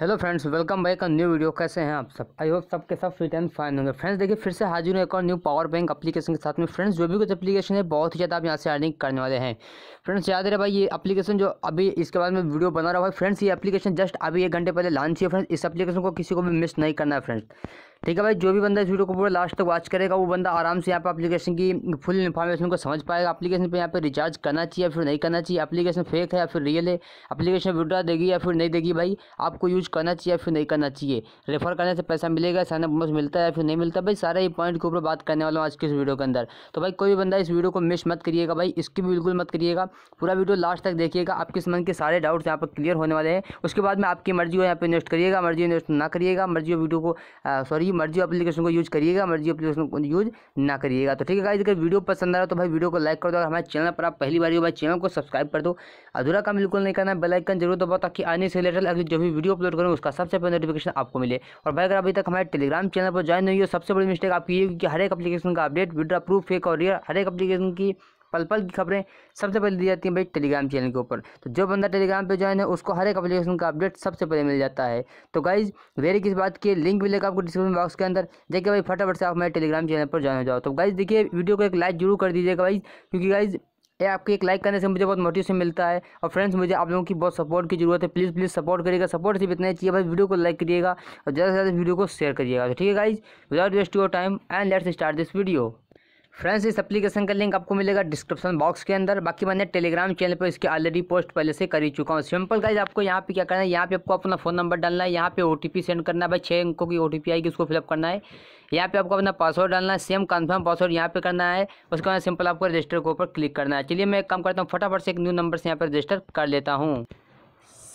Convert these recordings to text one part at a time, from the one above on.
Hello friends welcome back new video कैसे हैं आप सब आई होप सबके साथ फिट एंड फाइन होंगे फ्रेंड्स देखिए फिर से हाजिर हूँ एक और न्यू पावर बैंक एप्लीकेशन के साथ में फ्रेंड्स जो भी कुछ एप्लीकेशन है बहुत ही ज़्यादा आप यहाँ से अर्निंग करने वाले हैं फ्रेंड्स याद रहे भाई ये एप्लीकेशन जो अभी इसके बाद में वीडियो बना रहा है फ्रेंड्स ये अपलीकेशन जस्ट अभी एक घंटे पहले लॉन्च हुई है फ्रेंड्स इस अपलीकेशन को किसी को भी मिस नहीं करना है फ्रेंड्स ठीक है भाई जो भी बंदा इस वीडियो को पूरा लास्ट तक वॉच करेगा वो बंदा आराम से यहाँ पर एप्लीकेशन की फुल इन्फॉर्मेशन को समझ पाएगा एप्लीकेशन पर यहाँ पर रिचार्ज करना चाहिए या फिर नहीं करना चाहिए एप्लीकेशन फेक है या फिर रियल है एप्लीकेशन विड्रा देगी या फिर नहीं देगी भाई आपको यूज़ करना चाहिए या फिर नहीं करना चाहिए रेफर करने से पैसा मिलेगा साइन बोनस मिलता है या फिर नहीं मिलता भाई सारे ही पॉइंट के ऊपर बात करने वाला हूँ आज के इस वीडियो के अंदर तो भाई कोई भी बंदा इस वीडियो को मिस मत करिएगा भाई इसकी भी बिल्कुल मत करिएगा पूरा वीडियो लास्ट तक देखिएगा आपके मन के सारे डाउट्स यहाँ पर क्लियर होने वाले हैं उसके बाद में आपकी मर्जी हो यहाँ पर इन्वेस्ट करिएगा मर्जी इन्वेस्ट ना करिएगा मर्जी वीडियो को सॉरी आपकी मर्जी एप्लीकेशन को यूज करिएगा मर्जी एप्लीकेशन को यूज ना करिएगा तो ठीक है गाइज अगर वीडियो पसंद आ रहा तो भाई वीडियो को लाइक कर दो अगर हमारे चैनल पर आप पहली बार हो भाई चैनल को सब्सक्राइब कर दो अधूरा काम बिल्कुल नहीं करना बेलाइकन जरूर बहुत ताकि आने से रिलेटेड अगली जो भी वीडियो अपलोड करूँ उसका सबसे पहले नोटिफिकेशन आपको मिले और भाई अगर अभी तक हमारे टेलीग्राम चैनल पर ज्वाइन नहीं हो सबसे बड़ी मिस्टेक आपकी ये हर एक अपलीकेशन का अपडेट वीडियो प्रूफ फेक और हर एक अपलीकेशन की पल पल की खबरें सबसे पहले दी जाती हैं भाई टेलीग्राम चैनल के ऊपर तो जो बंदा टेलीग्राम पे ज्वाइन है उसको हर एक अपलीकेशन का अपडेट सबसे पहले मिल जाता है तो गाइज वेरी किस बात की लिंक मिलेगा आपको डिस्क्रिप्शन बॉक्स के अंदर देखिए भाई फटाफट से आप मेरे टेलीग्राम चैनल पर ज्वाइन हो जाओ तो गाइज देखिए वीडियो को एक लाइक जरूर कर दीजिएगा भाई क्योंकि गाइज ये आपके एक लाइक करने से मुझे बहुत मोटिवेशन मिलता है और फ्रेंड्स मुझे आप लोगों की बहुत सपोर्ट की जरूरत है प्लीज़ प्लीज़ सपोर्ट करिएगा सपोर्ट सिर्फ इतना चाहिए भाई वीडियो को लाइक करिएगा और ज़्यादा से ज़्यादा वीडियो को शेयर करिएगा तो ठीक है guys without waste your time and let's start this video friends इस एप्लीकेशन का लिंक आपको मिलेगा डिस्क्रिप्शन बॉक्स के अंदर बाकी मैंने टेलीग्राम चैनल पर इसकी ऑलरेडी पोस्ट पहले से कर ही चुका हूँ सिंपल गाइज आपको यहाँ पे क्या करना है यहाँ पे आपको अपना फ़ोन नंबर डालना है यहाँ पे ओटीपी सेंड करना है भाई छः अंकों की ओटीपी आएगी उसको फिलअप करना है यहाँ पे आपको अपना पासवर्ड डालना है सेम कन्फर्म पासवर्ड यहाँ पे करना है उसके बाद सिंपल आपको रजिस्टर के ऊपर क्लिक करना है चलिए मैं एक काम करता हूँ फटाफट से एक न्यू नंबर से यहाँ पर रजिस्टर कर लेता हूँ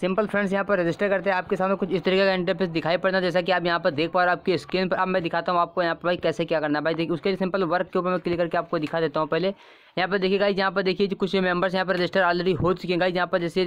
सिंपल फ्रेंड्स यहाँ पर रजिस्टर करते हैं आपके सामने कुछ इस तरीके का इंटरफेस दिखाई पड़ना जैसा कि आप यहाँ पर देख पा रहे हो आपकी स्क्रीन पर अब मैं दिखाता हूँ आपको यहाँ पर भाई कैसे क्या करना है भाई देखिए उसके सिंपल वर्क के ऊपर मैं क्लिक करके आपको दिखा देता हूँ पहले यहाँ पर देखिए गाइज यहाँ पर देखिए कुछ मेंबर्स यहाँ पर रजिस्टर ऑलरेडी हो चुके हैं गाइज यहाँ पर जैसे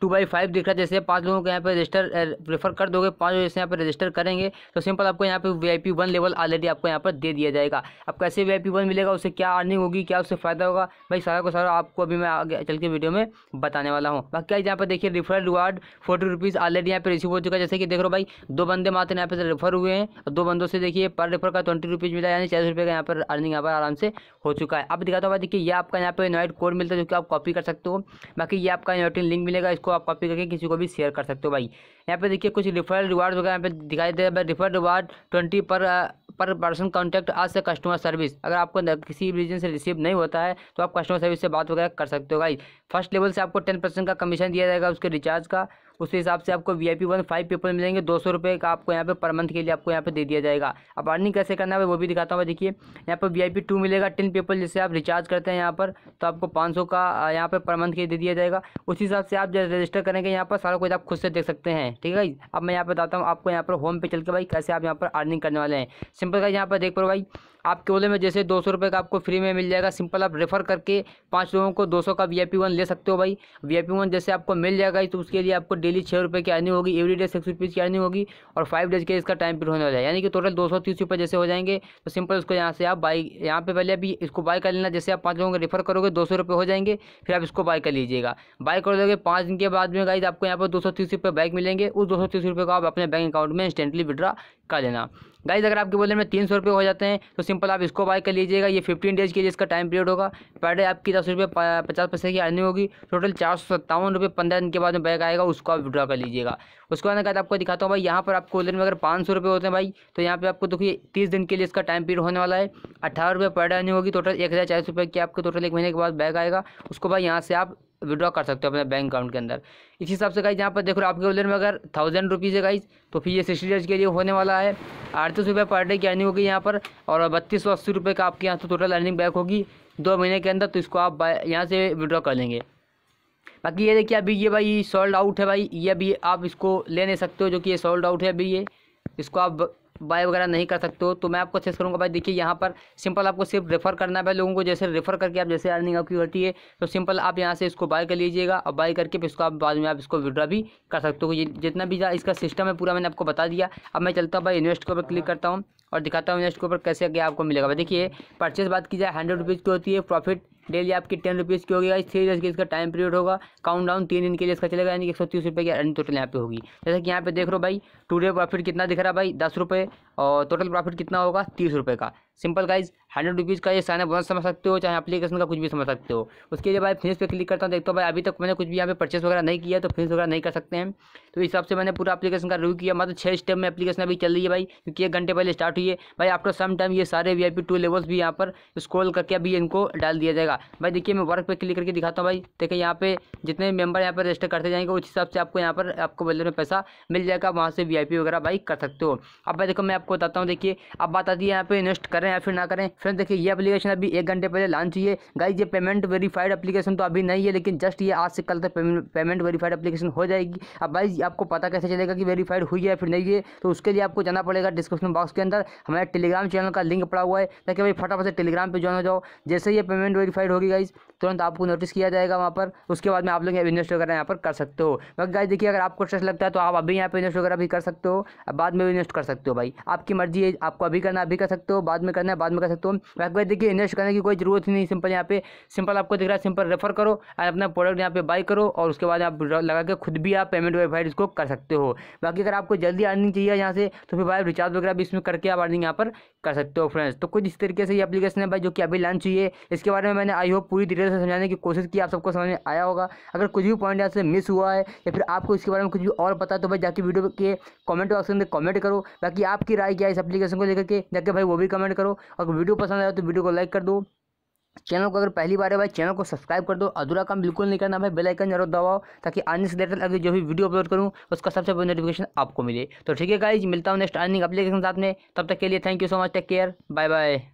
टू बाई फाइव दिख रहा है जैसे पाँच लोगों को यहाँ पर रजिस्टर प्रेफर कर दोगे पाँच लोग जैसे यहाँ पर रजिस्टर करेंगे तो सिंपल आपको यहाँ पर V I P one level already आपको यहाँ पर दे दिया जाएगा अब कैसे वी आई पी वन मिलेगा उससे क्या अर्निंग होगी क्या उससे फायदा होगा भाई सारा को सारा आपको अभी मैं आगे चल के वीडियो में बताने वाला हूँ बाकी यहाँ पर देखिए refer reward forty rupees already यहाँ पर रिसीव हो चुका है जैसे कि देख रहे हो भाई दो बंदे मात्र यहाँ पर रेफर हुए हैं और दो बंदों से देखिए पर रेफर का ट्वेंटी रुपीज़ मिला यानी चालीस रुपये का यहाँ पर अर्निंग यहाँ पर आराम से हो चुका है अब दिखाता हुआ देखिए ये आपका यहाँ पे इन्वाइट कोड मिलता है जो कि आप कॉपी कर सकते हो बाकी ये आपका इन्वाइटिंग लिंक मिलेगा इसको आप कॉपी करके किसी को भी शेयर कर सकते हो भाई यहाँ पे देखिए कुछ रिफरल रिवार्ड वगैरह यहाँ पे दिखाई दे रहा है रिफर रिवार्ड ट्वेंटी पर पर पर्सन कॉन्टैक्ट आज से कस्टमर सर्विस अगर आपको किसी रीजन से रिसीव नहीं होता है तो आप कस्टमर सर्विस से बात वगैरह कर सकते हो भाई फर्स्ट लेवल से आपको टेन परसेंट का कमीशन दिया जाएगा उसके रिचार्ज का उस हिसाब से आपको V I P one five paper मिलेंगे दो सौ रुपये का आपको यहाँ पे पर मंथ के लिए आपको यहाँ पे दे दिया जाएगा अब अर्निंग कैसे करना है वो भी दिखाता हूँ देखिए यहाँ पर वी आई पी टू मिलेगा टेन पेपर जैसे आप रिचार्ज करते हैं यहाँ पर तो आपको पाँच सौ का यहाँ पर पर मंथ के लिए दे दिया जाएगा उसी हिसाब से आप रजिस्टर करेंगे यहाँ पर सारा कुछ आप खुद से देख सकते हैं ठीक है अब मैं यहाँ पर बताता हूँ आपको यहाँ पर होम पे चल के भाई कैसे आप यहाँ पर अर्निंग करने वाले हैं सिंपल का यहाँ पर देख पाओ भाई आपके बोले में जैसे दो सौ रुपये का आपको फ्री में मिल जाएगा सिंपल आप रेफ़र करके पाँच लोगों को दो सौ का वी आई वन ले सकते हो भाई वी आई वन जैसे आपको मिल जाएगा तो उसके लिए आपको डेली छः रुपये की आनी होगी एवरी डे सिक्स रुपीज़ की आनी होगी और फाइव डेज के इसका टाइम पीरियड होने वाला है यानी कि टोटल दो सौ तीस रुपये जैसे हो जाएंगे तो सिंपल उसको यहाँ से आप बाई यहाँ पर पहले अभी इसको बाय कर लेना जैसे आप पाँच लोगों को रेफर करोगे दो सौ रुपये हो जाएंगे फिर आप इसको बाय कर लीजिएगा बाय कर दोगे पाँच दिन के बाद में गाइज आपको यहाँ पर दो सौ तीस रुपये बाइक मिलेंगे उस दो सौ तीस रुपये को आप अपने बैंक अकाउंट में इंस्टेंटली विड्रा कर लेना गाइज अगर आपके बोले में तीन सौ रुपये हो जाते हैं तो सिंपल आप इसको बाय कर लीजिएगा ये फिफ्टीन डेज के लिए इसका टाइम पीरियड होगा पर डे आपकी दस रुपये पचास पैसे की अर्निंग होगी टोटल चार सौ सत्तावन रुपये पंद्रह दिन के बाद में बैग आएगा उसको आप विड्रॉ कर लीजिएगा उसके बाद अगर आपको दिखाता हूँ भाई यहाँ पर आपको बोले में अगर पाँच सौ रुपये होते हैं भाई तो यहाँ पर आपको देखिए तीस दिन के लिए इसका टाइम पीरियड होने वाला है अठारह रुपये पर डे अर्निंग होगी टोटल एक हज़ार चालीस रुपये की आपको टोटल एक महीने के बाद बैग आएगा उसको भाई यहाँ से आप विड्रॉ कर सकते हो अपने बैंक अकाउंट के अंदर इस हिसाब से गाइज यहाँ पर देख रहे हो आपके वॉलेट में अगर थाउजेंड रुपीज़ है गाइज तो फिर ये सिक्सटी डेज के लिए होने वाला है अड़तीस रुपये पर डे की अर्निंग होगी यहाँ पर और बत्तीस सौ अस्सी रुपये का आपके यहाँ से टोटल अर्निंग बैक होगी दो महीने के अंदर तो इसको आप यहाँ से विड्रॉ कर लेंगे बाकी ये देखिए अभी ये भाई सॉल्ड आउट है भाई ये अभी आप इसको ले नहीं सकते हो जो कि ये सॉल्ड आउट है अभी ये इसको आप बाय वगैरह नहीं कर सकते हो तो मैं आपको सजेस्ट करूँगा भाई देखिए यहाँ पर सिंपल आपको सिर्फ रेफर करना है भाई लोगों को जैसे रेफर करके आप जैसे अर्निंग आपकी होती है तो सिंपल आप यहाँ से इसको बाय कर लीजिएगा और बाय करके फिर इसको आप बाद में आप इसको विड्रा भी कर सकते हो ये जितना भी इसका सिस्टम है पूरा मैंने आपको बता दिया अब मैं चलता हूँ भाई इन्वेस्ट के ऊपर क्लिक हाँ। करता हूँ और दिखाता हूँ इन्वेस्ट के ऊपर कैसे आपको मिलेगा भाई देखिए परचेज बात की जाए हंड्रेड रुपीज़ की होती है प्रॉफिट डेली आपकी टेन रुपीज़ की होगी गाइस थ्री डेज की इसका टाइम पीरियड होगा काउंट डाउन तीन दिन के लिए इसका चलेगा यानी कि एक सौ तीस रुपये की अर्निंग टोटल यहाँ पे होगी जैसे कि यहाँ पे देख रहे हो भाई टूडे प्रॉफिट कितना दिख रहा है भाई दस रुपये और टोटल प्रॉफिट कितना होगा तीस रुपये का सिंपल गाइज हंड्रेड रुपीज़ का ये साइन अप बोनस समझ सकते हो चाहे एप्लीकेशन का कुछ भी समझ सकते हो उसके लिए भाई फिनिश पे क्लिक करता हूँ देखता हूँ भाई अभी तक मैंने कुछ भी यहाँ पे परचेस वगैरह नहीं किया तो फिनिश वगैरह नहीं कर सकते हैं तो इस हिसाब से मैंने पूरा एप्लीकेशन का रिव्यू किया मतलब छः स्टेप में एप्लीकेशन अभी चल रही है भाई क्योंकि एक घंटे पहले स्टार्ट हुई है भाई आफ्टर सम टाइम ये सारे V I P two levels भी यहाँ पर स्क्रोल करके अभी इनको डाल दिया जाएगा भाई देखिए मैं वर्क पर क्लिक करके दिखाता हूँ भाई देखिए यहाँ पे जितने मेम्बर यहाँ पर रजिस्टर करते जाएंगे उस हिसाब से आपको यहाँ पर आपको बदले में पैसा मिल जाएगा वहाँ से वी आई पी वगैरह भाई कर सकते हो अब भाई देखो मैं आपको बताता हूँ देखिए अब बात आती है यहाँ पे इन्वेस्ट करें या फिर ना करें फ्रेंड देखिए ये अपलीकेशन अभी एक घंटे पहले लॉन्च हुई है गाइज ये पेमेंट वेरीफाइड अपलीकेशन तो अभी नहीं है लेकिन जस्ट ये आज से कल तक पेमेंट वेरीफाइड एप्लीकेशन हो जाएगी अब भाई आपको पता कैसे चलेगा कि वेरीफाइड हुई है या फिर नहीं है तो उसके लिए आपको जाना पड़ेगा डिस्क्रिप्शन बॉक्स के अंदर हमारे टेलीग्राम चैनल का लिंक पड़ा हुआ है ताकि भाई फटाफट से टेलीग्राम पर ज्वाइन हो जाओ जैसे ये पेमेंट वेरीफाइड होगी गाइज तुरंत आपको नोटिस किया जाएगा वहाँ पर उसके बाद में आप लोग इन्वेस्ट वगैरह यहाँ पर कर सकते हो बाकी गाइज देखिए अगर आपको स्ट्रेस लगता है तो आप अभी यहाँ पर इन्वेस्ट वगैरह भी कर सकते हो बाद में भी इन्वेस्ट कर सकते हो भाई आप आपकी मर्जी है आपको अभी करना अभी कर सकते हो बाद में करना है बाद में कर सकते हो बैकवाइज देखिए इन्वेस्ट करने की कोई ज़रूरत ही नहीं सिंपल यहाँ पे सिंपल आपको दिख रहा है सिंपल रेफर करो और अपना प्रोडक्ट यहाँ पे बाई करो और उसके बाद आप लगा के खुद भी आप पेमेंट वेरीफाइड इसको कर सकते हो बाकी अगर आपको जल्दी अर्निंग चाहिए यहाँ से तो फिर भाई रिचार्ज वगैरह भी इसमें करके आप अर्निंग यहाँ पर कर सकते हो फ्रेंड्स तो कुछ इस तरीके से ये अपलीकेशन है भाई जो कि अभी लॉन्च हुई है इसके बारे में मैंने आई होप पूरी डिटेल से समझाने की कोशिश की आप सबको समझ में आया होगा अगर कुछ भी पॉइंट यहाँ से मिस हुआ है या फिर आपको इसके बारे में कुछ भी और पता है तो भाई जाके वीडियो के कॉमेंट बॉक्स में कॉमेंट करो बाकी आपकी ट्राई किया इस एप्लीकेशन को लेकर के जाके भाई वो भी कमेंट करो और वीडियो पसंद आया तो वीडियो को लाइक कर दो चैनल को अगर पहली बार है भाई चैनल को सब्सक्राइब कर दो अधूरा काम बिल्कुल नहीं करना भाई बेल आइकन जरूर दबाओ ताकि आने से रिलेटेड अगर जो भी वीडियो अपलोड करूँ उसका सबसे पहले नोटिफिकेशन आपको मिले तो ठीक है गाइज मिलता हूँ नेक्स्ट अर्निंग अपलीकेशन साथ में तब तक के लिए thank you so much take care bye bye